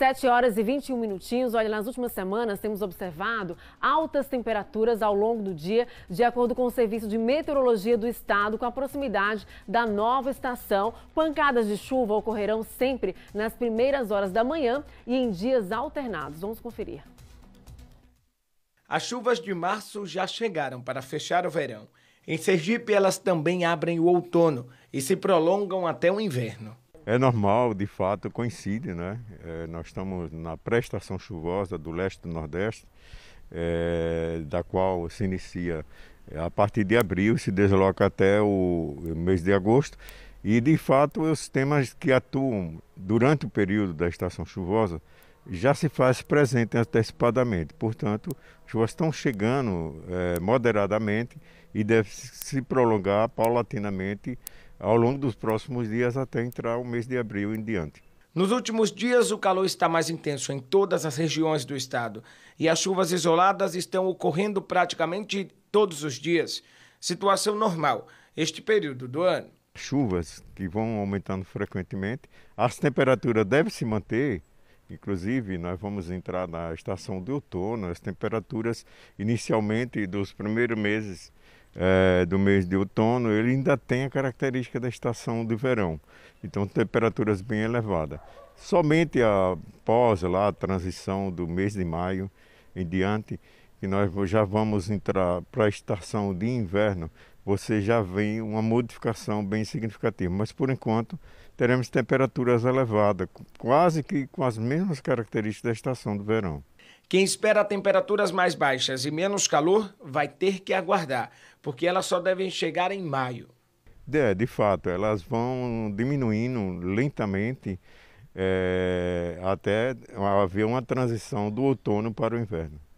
7 horas e 21 minutinhos. Olha, nas últimas semanas temos observado altas temperaturas ao longo do dia, de acordo com o Serviço de Meteorologia do Estado, com a proximidade da nova estação. Pancadas de chuva ocorrerão sempre nas primeiras horas da manhã e em dias alternados. Vamos conferir. As chuvas de março já chegaram para fechar o verão. Em Sergipe, elas também abrem o outono e se prolongam até o inverno. É normal, de fato, coincide, né? É, nós estamos na pré-estação chuvosa do leste do nordeste, é, da qual se inicia é, a partir de abril, se desloca até o mês de agosto. E, de fato, os sistemas que atuam durante o período da estação chuvosa já se faz presente antecipadamente. Portanto, as chuvas estão chegando é, moderadamente e deve se prolongar paulatinamente ao longo dos próximos dias até entrar o mês de abril em diante. Nos últimos dias, o calor está mais intenso em todas as regiões do estado e as chuvas isoladas estão ocorrendo praticamente todos os dias. Situação normal este período do ano. Chuvas que vão aumentando frequentemente, as temperaturas devem se manter. Inclusive, nós vamos entrar na estação do outono, as temperaturas inicialmente dos primeiros meses é, do mês de outono, ele ainda tem a característica da estação de verão. Então, temperaturas bem elevadas. Somente após lá, a transição do mês de maio em diante, que nós já vamos entrar para a estação de inverno, você já vê uma modificação bem significativa. Mas por enquanto teremos temperaturas elevadas, quase que com as mesmas características da estação do verão. Quem espera temperaturas mais baixas e menos calor vai ter que aguardar, porque elas só devem chegar em maio. É, de fato, elas vão diminuindo lentamente é, até haver uma transição do outono para o inverno.